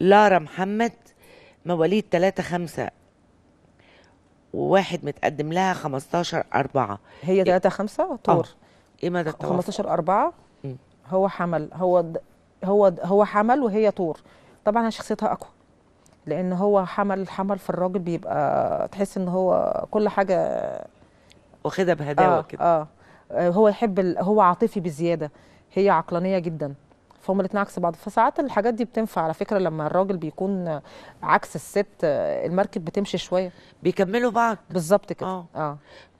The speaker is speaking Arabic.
لارا محمد مواليد 3 5 وواحد متقدم لها 15 4 هي 3 إيه. 5 آه. طور ايه مدى التوافق 15 4 هو حمل هو هو هو حمل وهي طور طبعا شخصيتها اقوى لان هو حمل الحمل في الراجل بيبقى تحس ان هو كل حاجه واخدها بهداوه آه كده آه. هو يحب هو عاطفي بزياده هي عقلانيه جدا فهم الاثنين عكس بعض فساعات الحاجات دي بتنفع على فكره لما الراجل بيكون عكس الست المركب بتمشي شويه بيكملوا بعض بالظبط كده اه, آه.